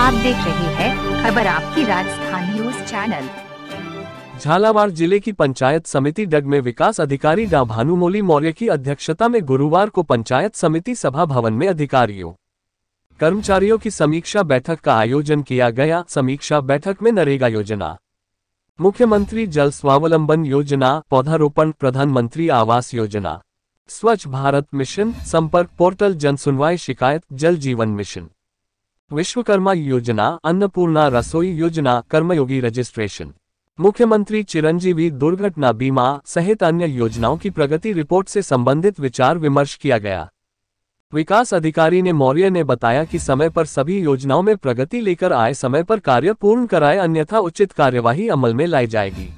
आप देख रहे हैं खबर आपकी राजस्थान न्यूज चैनल झालावाड़ जिले की पंचायत समिति डग में विकास अधिकारी डा भानुमोली मौर्य की अध्यक्षता में गुरुवार को पंचायत समिति सभा भवन में अधिकारियों कर्मचारियों की समीक्षा बैठक का आयोजन किया गया समीक्षा बैठक में नरेगा योजना मुख्यमंत्री जल स्वावलंबन योजना पौधारोपण प्रधानमंत्री आवास योजना स्वच्छ भारत मिशन संपर्क पोर्टल जन सुनवाई शिकायत जल जीवन मिशन विश्वकर्मा योजना अन्नपूर्णा रसोई योजना कर्मयोगी रजिस्ट्रेशन मुख्यमंत्री चिरंजीवी दुर्घटना बीमा सहित अन्य योजनाओं की प्रगति रिपोर्ट से संबंधित विचार विमर्श किया गया विकास अधिकारी ने मौर्य ने बताया कि समय पर सभी योजनाओं में प्रगति लेकर आए समय पर कार्य पूर्ण कराए अन्यथा उचित कार्यवाही अमल में लाई जाएगी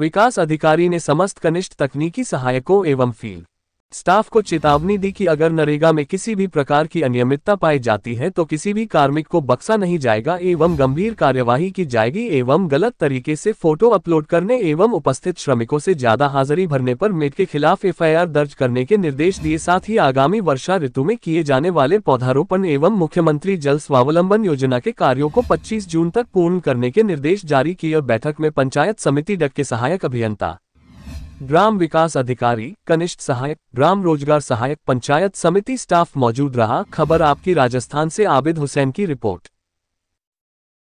विकास अधिकारी ने समस्त कनिष्ठ तकनीकी सहायकों एवं फील्ड स्टाफ को चेतावनी दी कि अगर नरेगा में किसी भी प्रकार की अनियमितता पाई जाती है तो किसी भी कार्मिक को बक्सा नहीं जाएगा एवं गंभीर कार्यवाही की जाएगी एवं गलत तरीके से फोटो अपलोड करने एवं उपस्थित श्रमिकों से ज्यादा हाजिरी भरने पर मेट के खिलाफ एफआईआर दर्ज करने के निर्देश दिए साथ ही आगामी वर्षा ऋतु में किए जाने वाले पौधारोपण एवं मुख्यमंत्री जल स्वावलंबन योजना के कार्यो को पच्चीस जून तक पूर्ण करने के निर्देश जारी किए बैठक में पंचायत समिति डग के सहायक अभियंता ग्राम विकास अधिकारी कनिष्ठ सहायक ग्राम रोजगार सहायक पंचायत समिति स्टाफ मौजूद रहा खबर आपकी राजस्थान से आबिद हुसैन की रिपोर्ट